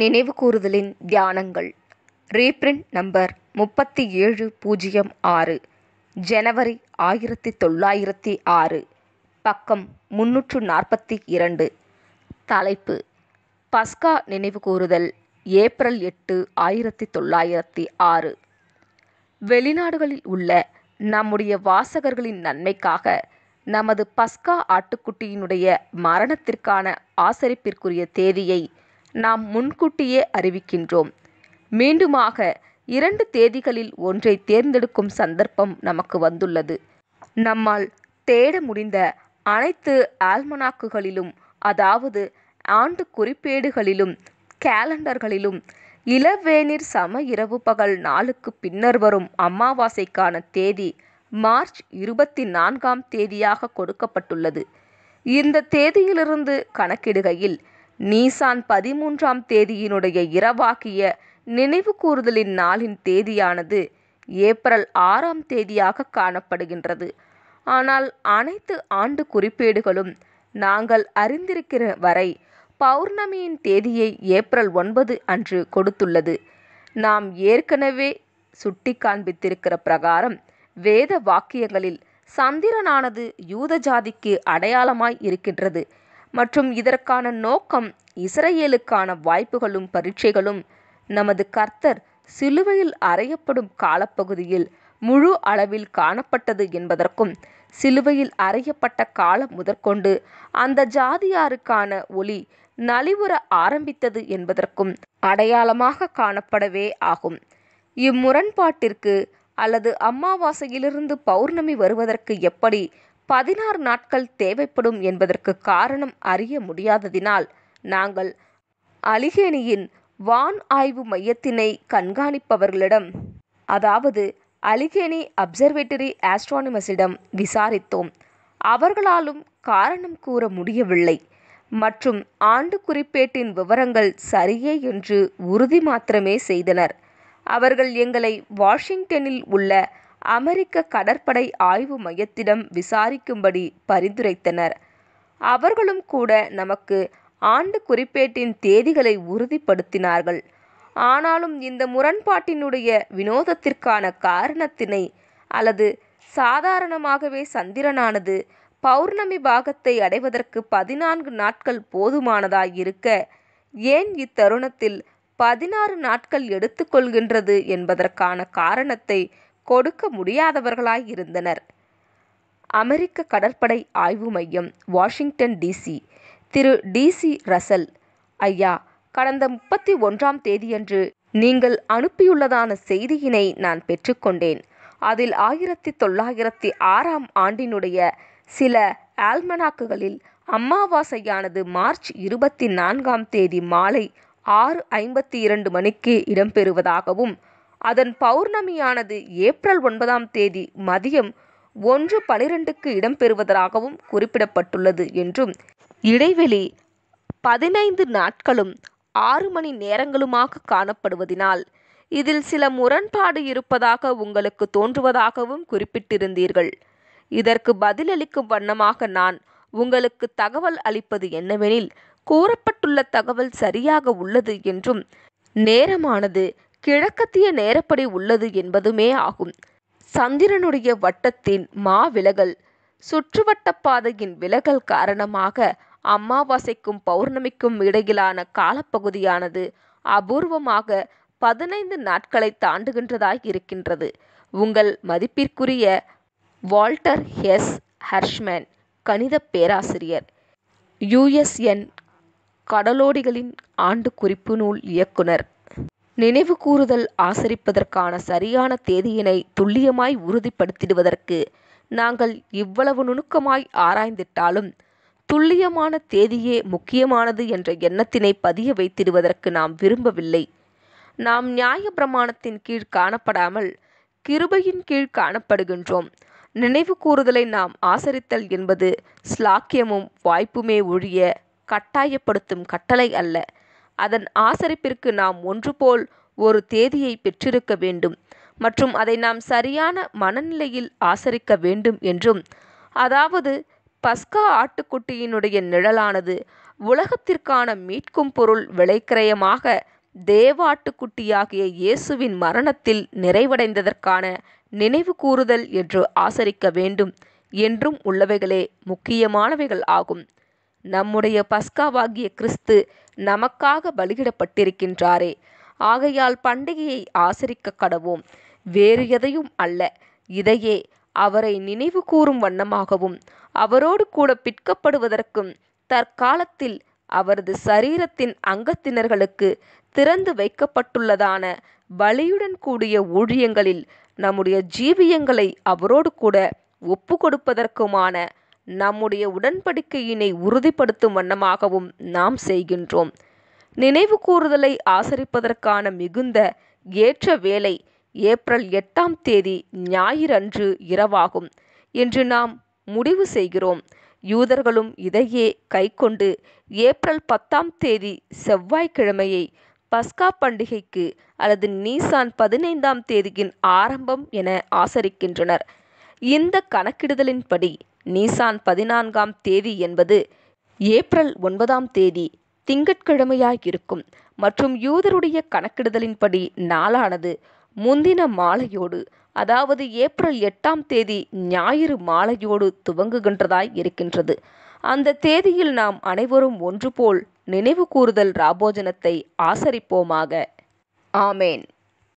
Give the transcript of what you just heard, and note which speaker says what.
Speaker 1: நினைவு கூறுதலின் தியானங்கள் reprint number முப்பத்தி ஏழு பூஜ்ஜியம் ஆறு ஜனவரி ஆயிரத்தி தொள்ளாயிரத்தி ஆறு பக்கம் முன்னூற்று நாற்பத்தி இரண்டு தலைப்பு பஸ்கா நினைவு கூறுதல் ஏப்ரல் எட்டு ஆயிரத்தி தொள்ளாயிரத்தி ஆறு வெளிநாடுகளில் உள்ள நம்முடைய வாசகர்களின் நன்மைக்காக நமது பஸ்கா ஆட்டுக்குட்டியினுடைய மரணத்திற்கான ஆசரிப்பிற்குரிய தேதியை நாம் முன்கூட்டியே அறிவிக்கின்றோம் மீண்டுமாக இரண்டு தேதிகளில் ஒன்றை தேர்ந்தெடுக்கும் சந்தர்ப்பம் நமக்கு வந்துள்ளது நம்மால் தேட முடிந்த அனைத்து ஆல்மனாக்குகளிலும் அதாவது ஆண்டு குறிப்பேடுகளிலும் கேலண்டர்களிலும் இளவேனிர் சம இரவு பகல் நாளுக்கு பின்னர் வரும் அமாவாசைக்கான தேதி மார்ச் இருபத்தி நான்காம் தேதியாக கொடுக்கப்பட்டுள்ளது இந்த தேதியிலிருந்து கணக்கிடுகையில் நீசான் பதிமூன்றாம் தேதியினுடைய இரவாக்கிய நினைவு கூறுதலின் நாளின் தேதியானது ஏப்ரல் ஆறாம் தேதியாக காணப்படுகின்றது ஆனால் அனைத்து ஆண்டு குறிப்பேடுகளும் நாங்கள் அறிந்திருக்கிற வரை பௌர்ணமியின் தேதியை ஏப்ரல் ஒன்பது அன்று கொடுத்துள்ளது நாம் ஏற்கனவே சுட்டி காண்பித்திருக்கிற பிரகாரம் வேத வாக்கியங்களில் சந்திரனானது யூத ஜாதிக்கு அடையாளமாய் இருக்கின்றது மற்றும் இதற்கான நோக்கம் இஸ்ரேலுக்கான வாய்ப்புகளும் பரீட்சைகளும் நமது கர்த்தர் சிலுவையில் அறையப்படும் காலப்பகுதியில் முழு அளவில் காணப்பட்டது என்பதற்கும் சிலுவையில் அறையப்பட்ட காலம் முதற்கொண்டு அந்த ஜாதியாருக்கான ஒளி நலிவுற ஆரம்பித்தது என்பதற்கும் அடையாளமாக காணப்படவே ஆகும் இம்முரண்பாட்டிற்கு அல்லது அமாவாசையிலிருந்து பௌர்ணமி வருவதற்கு எப்படி பதினாறு நாட்கள் தேவைப்படும் என்பதற்கு காரணம் அறிய முடியாததினால் நாங்கள் அலிகேணியின் வான் ஆய்வு மையத்தினை கண்காணிப்பவர்களிடம் அதாவது அலிகேணி அப்சர்வேட்டரி ஆஸ்ட்ரானிமஸிடம் விசாரித்தோம் அவர்களாலும் காரணம் கூற முடியவில்லை மற்றும் ஆண்டு குறிப்பேட்டின் விவரங்கள் சரியே என்று உறுதி மாத்திரமே செய்தனர் அவர்கள் எங்களை வாஷிங்டனில் உள்ள அமெரிக்க கடற்படை ஆய்வு மையத்திடம் விசாரிக்கும்படி பரிந்துரைத்தனர் அவர்களும் கூட நமக்கு ஆண்டு குறிப்பேட்டின் தேதிகளை உறுதிப்படுத்தினார்கள் ஆனாலும் இந்த முரண்பாட்டினுடைய வினோதத்திற்கான காரணத்தினை அல்லது சாதாரணமாகவே சந்திரனானது பௌர்ணமி பாகத்தை அடைவதற்கு பதினான்கு நாட்கள் போதுமானதாயிருக்க ஏன் இத்தருணத்தில் பதினாறு நாட்கள் எடுத்துக்கொள்கின்றது என்பதற்கான காரணத்தை கொடுக்க முடியாதவர்களாய் இருந்தனர் அமெரிக்க கடற்படை ஆய்வு மையம் வாஷிங்டன் டிசி திரு டிசி ரசல் ஐயா கடந்த முப்பத்தி ஒன்றாம் தேதியன்று நீங்கள் அனுப்பியுள்ளதான செய்தியினை நான் பெற்றுக்கொண்டேன் அதில் ஆயிரத்தி தொள்ளாயிரத்தி ஆறாம் ஆண்டினுடைய சில ஆல்மனாக்குகளில் அம்மாவாசையானது மார்ச் இருபத்தி நான்காம் தேதி மாலை ஆறு ஐம்பத்தி இரண்டு மணிக்கு இடம்பெறுவதாகவும் அதன் பௌர்ணமியானது ஏப்ரல் ஒன்பதாம் தேதி மதியம் ஒன்று பனிரெண்டுக்கு இடம்பெறுவதாகவும் குறிப்பிடப்பட்டுள்ளது என்றும் இடைவெளி பதினைந்து நாட்களும் ஆறு மணி நேரங்களுமாக காணப்படுவதினால் இதில் சில முரண்பாடு இருப்பதாக உங்களுக்கு தோன்றுவதாகவும் குறிப்பிட்டிருந்தீர்கள் இதற்கு பதிலளிக்கும் வண்ணமாக நான் உங்களுக்கு தகவல் அளிப்பது என்னவெனில் கூறப்பட்டுள்ள தகவல் சரியாக உள்ளது என்றும் நேரமானது கிழக்கத்திய நேரப்படி உள்ளது என்பதுமே ஆகும். சந்திரனுடைய வட்டத்தின் மாவிலகல் பாதையின் விலகல் காரணமாக அமாவாசைக்கும் பௌர்ணமிக்கும் இடையிலான காலப்பகுதியானது அபூர்வமாக பதினைந்து நாட்களை தாண்டுகின்றதாய் இருக்கின்றது. உங்கள் மதிப்பிற்குரிய வால்டர் ஹெஸ் ஹர்ஷ்மேன் கணிதப் பேராசிரியர் யுஎஸ்என் கடலோடிகளின் ஆண்டு குறிப்பு நூல் இயக்குனர். நினைவு கூறுதல் ஆசரிப்பதற்கான சரியான தேதியினை துல்லியமாய் உறுதிப்படுத்திடுவதற்கு நாங்கள் இவ்வளவு நுணுக்கமாய் ஆராய்ந்திட்டாலும் துல்லியமான தேதியே முக்கியமானது என்ற எண்ணத்தினை பதிய வைத்திடுவதற்கு நாம் விரும்பவில்லை நாம் நியாய பிரமாணத்தின் கீழ் காணப்படாமல் கிருபையின் கீழ் காணப்படுகின்றோம் நினைவு கூறுதலை நாம் ஆசரித்தல் என்பது ஸ்லாக்கியமும் வாய்ப்புமே ஒழிய கட்டாயப்படுத்தும் கட்டளை அல்ல அதன் ஆசரிப்பிற்கு நாம் ஒன்றுபோல் ஒரு தேதியை பெற்றிருக்க வேண்டும் மற்றும் அதை நாம் சரியான மனநிலையில் ஆசரிக்க வேண்டும் என்றும் அதாவது பஸ்கா ஆட்டுக்குட்டியினுடைய நிழலானது உலகத்திற்கான மீட்கும் பொருள் விளைக்கிரயமாக தேவாட்டுக்குட்டியாகிய இயேசுவின் மரணத்தில் நிறைவடைந்ததற்கான நினைவு கூறுதல் என்று ஆசரிக்க வேண்டும் என்றும் உள்ளவைகளே முக்கியமானவைகள் ஆகும் நம்முடைய பஸ்காவாகிய கிறிஸ்து நமக்காக பலியிடப்பட்டிருக்கின்றாரே ஆகையால் பண்டிகையை ஆசரிக்க கடவோம் வேறு எதையும் அல்ல இதையே அவரை நினைவு கூறும் வண்ணமாகவும் அவரோடு கூட பிற்கப்படுவதற்கும் தற்காலத்தில் அவரது சரீரத்தின் அங்கத்தினர்களுக்கு திறந்து வைக்கப்பட்டுள்ளதான பலியுடன் கூடிய ஊழியங்களில் நம்முடைய ஜீவியங்களை அவரோடு கூட ஒப்பு கொடுப்பதற்குமான நம்முடைய உடன்படிக்கையினை உறுதிப்படுத்தும் வண்ணமாகவும் நாம் செய்கின்றோம் நினைவு கூறுதலை ஆசரிப்பதற்கான மிகுந்த ஏற்ற வேலை ஏப்ரல் எட்டாம் தேதி ஞாயிறன்று இரவாகும் என்று நாம் முடிவு செய்கிறோம் யூதர்களும் இதையே கைக்கொண்டு ஏப்ரல் பத்தாம் தேதி செவ்வாய்க்கிழமையை பஸ்கா பண்டிகைக்கு அல்லது நீசான் பதினைந்தாம் தேதியின் ஆரம்பம் என ஆசரிக்கின்றனர் இந்த கணக்கிடுதலின்படி நீசான் பதினான்காம் தேதி என்பது ஏப்ரல் ஒன்பதாம் தேதி திங்கட்கிழமையாயிருக்கும் மற்றும் யூதருடைய கணக்கிடுதலின்படி நாளானது முந்தின மாலையோடு அதாவது ஏப்ரல் எட்டாம் தேதி ஞாயிறு மாலையோடு துவங்குகின்றதாய் இருக்கின்றது அந்த தேதியில் நாம் அனைவரும் ஒன்றுபோல் நினைவு கூறுதல் ராபோஜனத்தை ஆசரிப்போமாக ஆமேன்